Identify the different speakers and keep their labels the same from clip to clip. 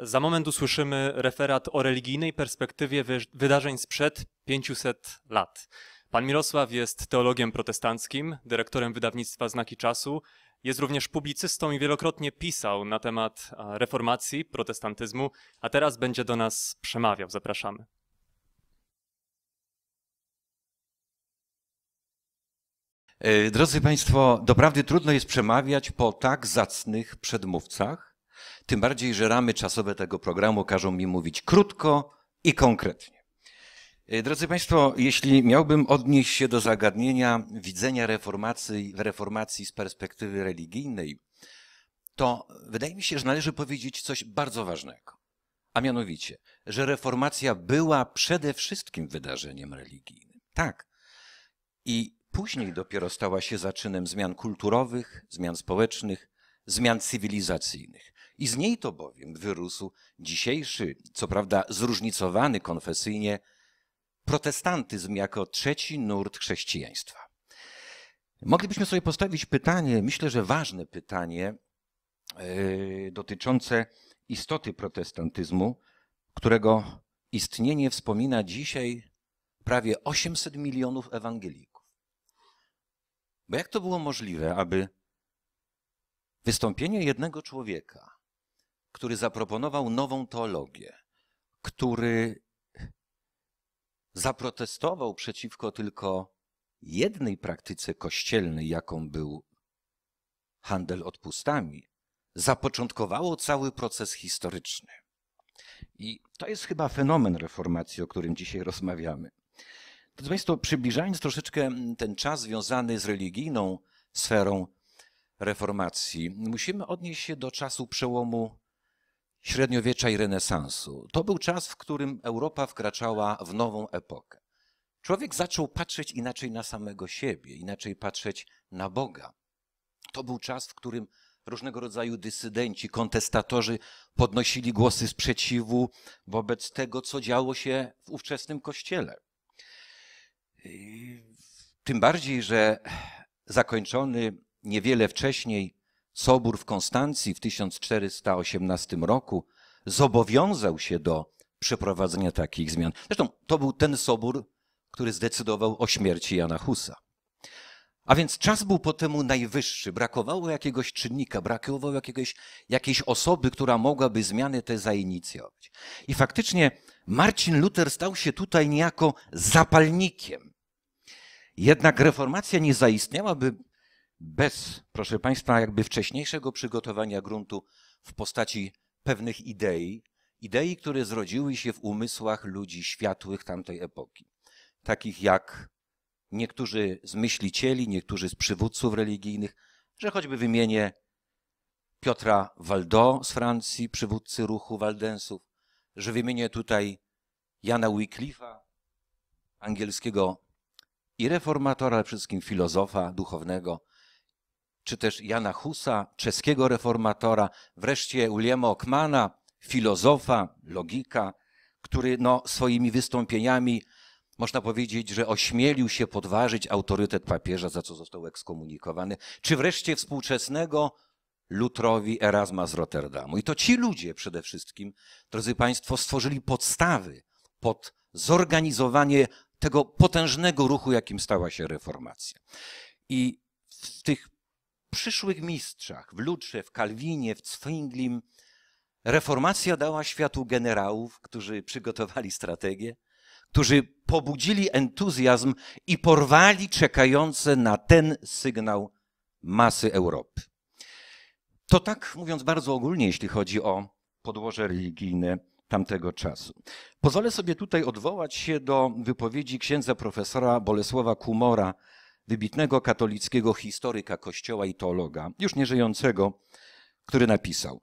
Speaker 1: Za moment usłyszymy referat o religijnej perspektywie wydarzeń sprzed 500 lat. Pan Mirosław jest teologiem protestanckim, dyrektorem wydawnictwa Znaki Czasu, jest również publicystą i wielokrotnie pisał na temat reformacji, protestantyzmu, a teraz będzie do nas przemawiał. Zapraszamy. E, drodzy Państwo, doprawdy trudno jest przemawiać po tak zacnych przedmówcach, tym bardziej, że ramy czasowe tego programu każą mi mówić krótko i konkretnie. E, drodzy Państwo, jeśli miałbym odnieść się do zagadnienia widzenia reformacji, reformacji z perspektywy religijnej, to wydaje mi się, że należy powiedzieć coś bardzo ważnego. A mianowicie, że reformacja była przede wszystkim wydarzeniem religijnym. Tak. I później dopiero stała się zaczynem zmian kulturowych, zmian społecznych, zmian cywilizacyjnych. I z niej to bowiem wyrósł dzisiejszy, co prawda zróżnicowany konfesyjnie, protestantyzm jako trzeci nurt chrześcijaństwa. Moglibyśmy sobie postawić pytanie, myślę, że ważne pytanie yy, dotyczące istoty protestantyzmu, którego istnienie wspomina dzisiaj prawie 800 milionów ewangelików. Bo jak to było możliwe, aby wystąpienie jednego człowieka który zaproponował nową teologię, który zaprotestował przeciwko tylko jednej praktyce kościelnej, jaką był handel odpustami, zapoczątkowało cały proces historyczny. I to jest chyba fenomen reformacji, o którym dzisiaj rozmawiamy. Drodzy Państwo, przybliżając troszeczkę ten czas związany z religijną sferą reformacji, musimy odnieść się do czasu przełomu średniowiecza i renesansu. To był czas, w którym Europa wkraczała w nową epokę. Człowiek zaczął patrzeć inaczej na samego siebie, inaczej patrzeć na Boga. To był czas, w którym różnego rodzaju dysydenci, kontestatorzy podnosili głosy sprzeciwu wobec tego, co działo się w ówczesnym kościele. Tym bardziej, że zakończony niewiele wcześniej Sobór w Konstancji w 1418 roku zobowiązał się do przeprowadzenia takich zmian. Zresztą to był ten sobór, który zdecydował o śmierci Jana Husa. A więc czas był po temu najwyższy. Brakowało jakiegoś czynnika, brakowało jakiegoś, jakiejś osoby, która mogłaby zmiany te zainicjować. I faktycznie Marcin Luther stał się tutaj niejako zapalnikiem. Jednak reformacja nie zaistniałaby bez, proszę Państwa, jakby wcześniejszego przygotowania gruntu w postaci pewnych idei, idei, które zrodziły się w umysłach ludzi światłych tamtej epoki, takich jak niektórzy z myślicieli, niektórzy z przywódców religijnych, że choćby wymienię Piotra Waldo z Francji, przywódcy ruchu Waldensów, że wymienię tutaj Jana Wycliffe'a, angielskiego i reformatora, ale przede wszystkim filozofa duchownego, czy też Jana Husa, czeskiego reformatora, wreszcie Uljema Okmana, filozofa, logika, który no, swoimi wystąpieniami można powiedzieć, że ośmielił się podważyć autorytet papieża, za co został ekskomunikowany, czy wreszcie współczesnego Lutrowi Erasma z Rotterdamu. I to ci ludzie przede wszystkim, drodzy Państwo, stworzyli podstawy pod zorganizowanie tego potężnego ruchu, jakim stała się reformacja. I w tych przyszłych mistrzach, w Lutrze, w Kalwinie, w Zwinglim. Reformacja dała światu generałów, którzy przygotowali strategię, którzy pobudzili entuzjazm i porwali czekające na ten sygnał masy Europy. To tak mówiąc bardzo ogólnie, jeśli chodzi o podłoże religijne tamtego czasu. Pozwolę sobie tutaj odwołać się do wypowiedzi księdza profesora Bolesława Kumora wybitnego katolickiego historyka kościoła i teologa, już nieżyjącego, który napisał: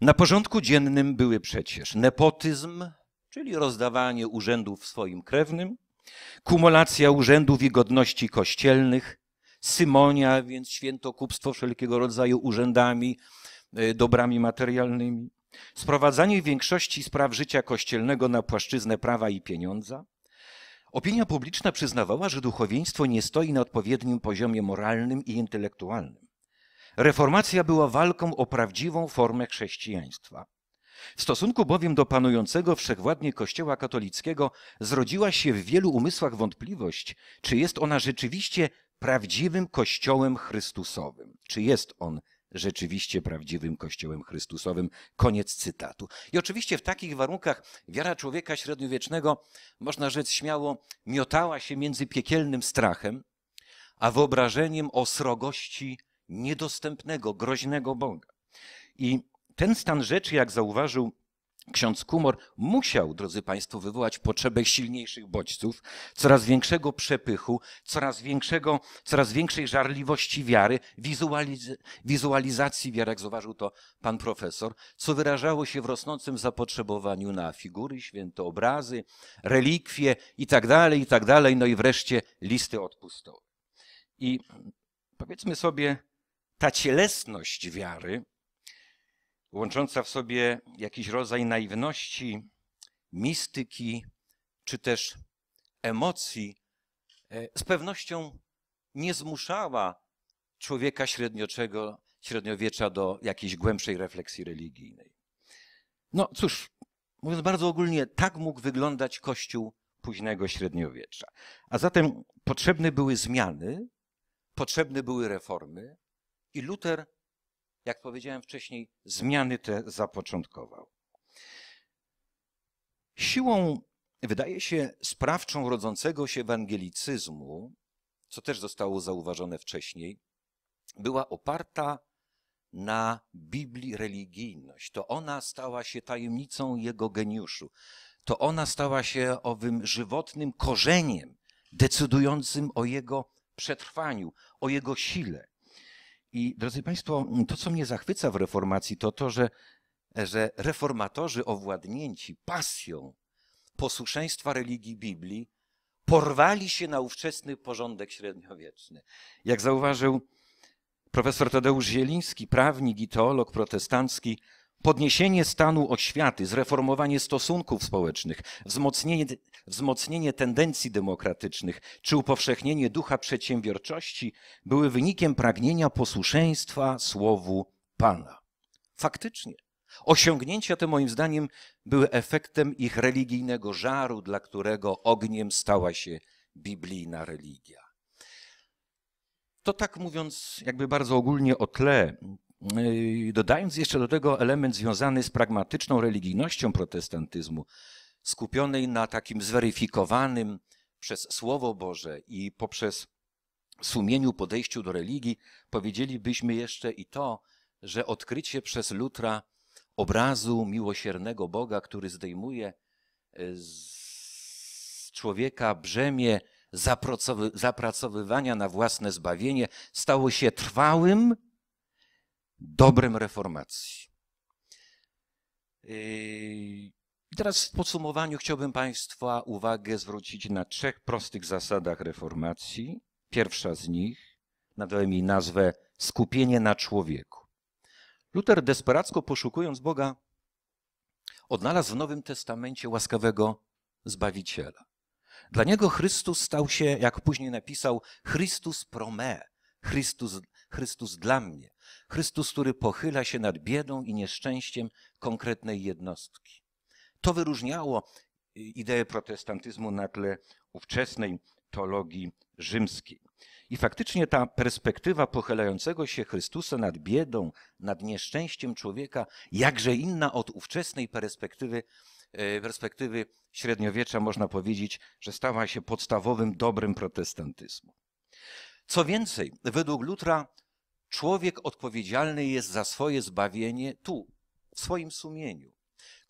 Speaker 1: Na porządku dziennym były przecież nepotyzm, czyli rozdawanie urzędów swoim krewnym, kumulacja urzędów i godności kościelnych, symonia, więc świętokupstwo wszelkiego rodzaju urzędami, e, dobrami materialnymi, sprowadzanie większości spraw życia kościelnego na płaszczyznę prawa i pieniądza, Opinia publiczna przyznawała, że duchowieństwo nie stoi na odpowiednim poziomie moralnym i intelektualnym. Reformacja była walką o prawdziwą formę chrześcijaństwa. W stosunku bowiem do panującego wszechwładnie Kościoła katolickiego zrodziła się w wielu umysłach wątpliwość, czy jest ona rzeczywiście prawdziwym Kościołem Chrystusowym, czy jest on rzeczywiście prawdziwym Kościołem Chrystusowym. Koniec cytatu. I oczywiście w takich warunkach wiara człowieka średniowiecznego, można rzec śmiało, miotała się między piekielnym strachem, a wyobrażeniem o srogości niedostępnego, groźnego Boga. I ten stan rzeczy, jak zauważył Ksiądz Kumor musiał, drodzy Państwo, wywołać potrzebę silniejszych bodźców, coraz większego przepychu, coraz, większego, coraz większej żarliwości wiary, wizualiz wizualizacji wiary, jak zauważył to pan profesor, co wyrażało się w rosnącym zapotrzebowaniu na figury, świętoobrazy, relikwie itd., tak itd., tak no i wreszcie listy odpustowe. I powiedzmy sobie, ta cielesność wiary, łącząca w sobie jakiś rodzaj naiwności, mistyki czy też emocji, e, z pewnością nie zmuszała człowieka średnioczego, średniowiecza do jakiejś głębszej refleksji religijnej. No cóż, mówiąc bardzo ogólnie, tak mógł wyglądać Kościół późnego średniowiecza. A zatem potrzebne były zmiany, potrzebne były reformy i Luter jak powiedziałem wcześniej, zmiany te zapoczątkował. Siłą, wydaje się, sprawczą rodzącego się ewangelicyzmu, co też zostało zauważone wcześniej, była oparta na Biblii religijność. To ona stała się tajemnicą jego geniuszu. To ona stała się owym żywotnym korzeniem decydującym o jego przetrwaniu, o jego sile. I drodzy Państwo, to co mnie zachwyca w reformacji, to to, że, że reformatorzy owładnięci pasją posłuszeństwa religii Biblii porwali się na ówczesny porządek średniowieczny. Jak zauważył profesor Tadeusz Zieliński, prawnik i teolog protestancki, podniesienie stanu oświaty, zreformowanie stosunków społecznych, wzmocnienie, wzmocnienie tendencji demokratycznych czy upowszechnienie ducha przedsiębiorczości były wynikiem pragnienia posłuszeństwa słowu Pana. Faktycznie. Osiągnięcia te, moim zdaniem, były efektem ich religijnego żaru, dla którego ogniem stała się biblijna religia. To tak mówiąc, jakby bardzo ogólnie o tle Yy, dodając jeszcze do tego element związany z pragmatyczną religijnością protestantyzmu, skupionej na takim zweryfikowanym przez Słowo Boże i poprzez sumieniu podejściu do religii, powiedzielibyśmy jeszcze i to, że odkrycie przez Lutra obrazu miłosiernego Boga, który zdejmuje yy, z człowieka brzemię zapracowywania na własne zbawienie, stało się trwałym dobrem reformacji. I teraz w podsumowaniu chciałbym Państwa uwagę zwrócić na trzech prostych zasadach reformacji. Pierwsza z nich, nadałem jej nazwę skupienie na człowieku. Luter desperacko poszukując Boga, odnalazł w Nowym Testamencie łaskawego Zbawiciela. Dla niego Chrystus stał się, jak później napisał, Chrystus pro me, Chrystus, Chrystus dla mnie. Chrystus, który pochyla się nad biedą i nieszczęściem konkretnej jednostki. To wyróżniało y, ideę protestantyzmu na tle ówczesnej teologii rzymskiej. I faktycznie ta perspektywa pochylającego się Chrystusa nad biedą, nad nieszczęściem człowieka, jakże inna od ówczesnej perspektywy, y, perspektywy średniowiecza, można powiedzieć, że stała się podstawowym dobrem protestantyzmu. Co więcej, według Lutra Człowiek odpowiedzialny jest za swoje zbawienie tu, w swoim sumieniu.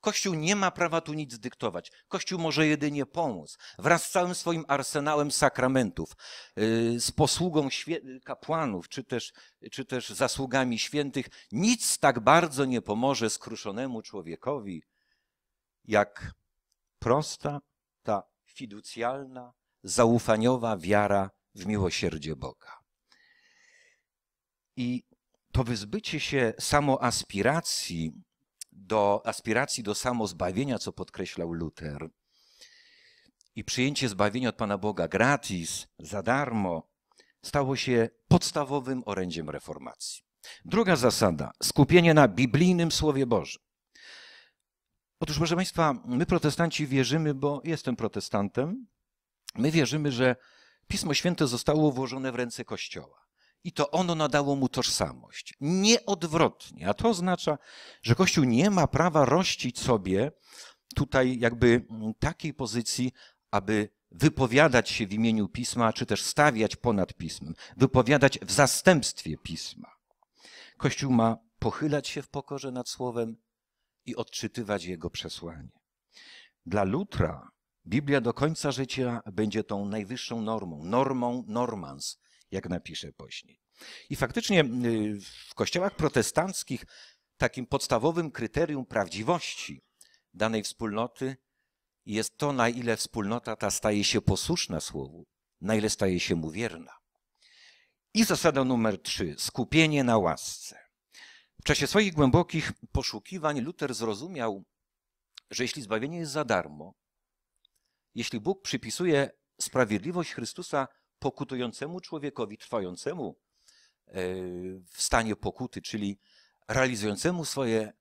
Speaker 1: Kościół nie ma prawa tu nic dyktować. Kościół może jedynie pomóc wraz z całym swoim arsenałem sakramentów, y, z posługą kapłanów, czy też, czy też zasługami świętych. Nic tak bardzo nie pomoże skruszonemu człowiekowi, jak prosta, ta fiducjalna, zaufaniowa wiara w miłosierdzie Boga. I to wyzbycie się samoaspiracji do aspiracji do samozbawienia, co podkreślał Luter, i przyjęcie zbawienia od Pana Boga gratis, za darmo, stało się podstawowym orędziem reformacji. Druga zasada skupienie na biblijnym Słowie Bożym. Otóż, proszę Państwa, my protestanci wierzymy, bo jestem protestantem, my wierzymy, że Pismo Święte zostało włożone w ręce Kościoła i to ono nadało mu tożsamość. Nieodwrotnie. A to oznacza, że Kościół nie ma prawa rościć sobie tutaj jakby mm, takiej pozycji, aby wypowiadać się w imieniu pisma, czy też stawiać ponad pismem, wypowiadać w zastępstwie pisma. Kościół ma pochylać się w pokorze nad słowem i odczytywać jego przesłanie. Dla Lutra Biblia do końca życia będzie tą najwyższą normą, normą normans, jak napiszę później. I faktycznie y, w kościołach protestanckich takim podstawowym kryterium prawdziwości danej wspólnoty jest to, na ile wspólnota ta staje się posłuszna słowu, na ile staje się mu wierna. I zasada numer trzy skupienie na łasce. W czasie swoich głębokich poszukiwań Luther zrozumiał, że jeśli zbawienie jest za darmo, jeśli Bóg przypisuje sprawiedliwość Chrystusa pokutującemu człowiekowi, trwającemu e, w stanie pokuty, czyli realizującemu swoje,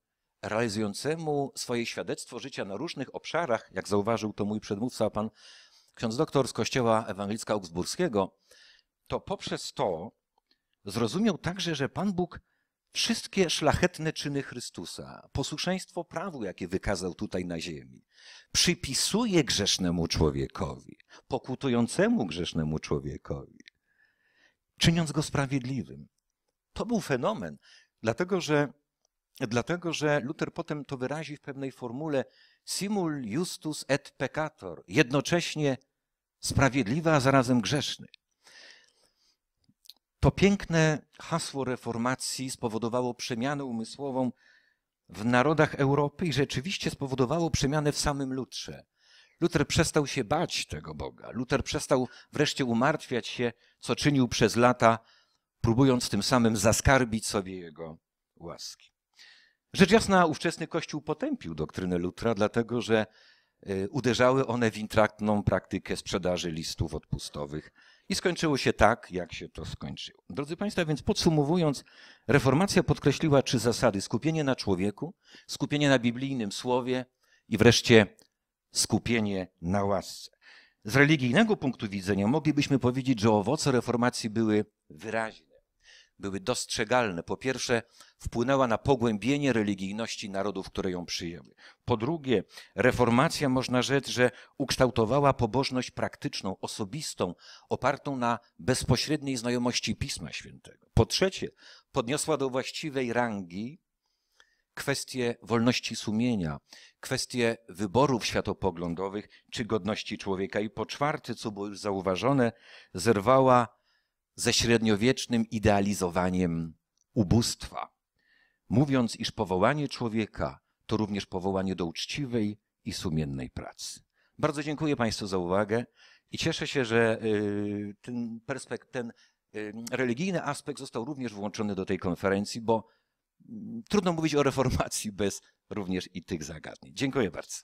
Speaker 1: realizującemu swoje świadectwo życia na różnych obszarach, jak zauważył to mój przedmówca, pan ksiądz doktor z Kościoła Ewangelicka Augsburskiego, to poprzez to zrozumiał także, że Pan Bóg Wszystkie szlachetne czyny Chrystusa, posłuszeństwo prawu, jakie wykazał tutaj na ziemi, przypisuje grzesznemu człowiekowi, pokutującemu grzesznemu człowiekowi, czyniąc go sprawiedliwym. To był fenomen, dlatego że, dlatego że Luther potem to wyrazi w pewnej formule simul justus et peccator, jednocześnie sprawiedliwy, a zarazem grzeszny. To piękne hasło reformacji spowodowało przemianę umysłową w narodach Europy i rzeczywiście spowodowało przemianę w samym Lutrze. Luther przestał się bać tego Boga. Luther przestał wreszcie umartwiać się, co czynił przez lata, próbując tym samym zaskarbić sobie jego łaski. Rzecz jasna, ówczesny Kościół potępił doktrynę Lutra, dlatego że y, uderzały one w intraktną praktykę sprzedaży listów odpustowych i skończyło się tak, jak się to skończyło. Drodzy Państwo, więc podsumowując, reformacja podkreśliła trzy zasady: skupienie na człowieku, skupienie na biblijnym słowie i wreszcie skupienie na łasce. Z religijnego punktu widzenia moglibyśmy powiedzieć, że owoce reformacji były wyraźne były dostrzegalne. Po pierwsze, wpłynęła na pogłębienie religijności narodów, które ją przyjęły. Po drugie, reformacja, można rzec, że ukształtowała pobożność praktyczną, osobistą, opartą na bezpośredniej znajomości Pisma Świętego. Po trzecie, podniosła do właściwej rangi kwestie wolności sumienia, kwestie wyborów światopoglądowych czy godności człowieka. I po czwarte, co było już zauważone, zerwała ze średniowiecznym idealizowaniem ubóstwa, mówiąc, iż powołanie człowieka to również powołanie do uczciwej i sumiennej pracy. Bardzo dziękuję Państwu za uwagę i cieszę się, że y, ten, perspekt, ten y, religijny aspekt został również włączony do tej konferencji, bo mm, trudno mówić o reformacji bez również i tych zagadnień. Dziękuję bardzo.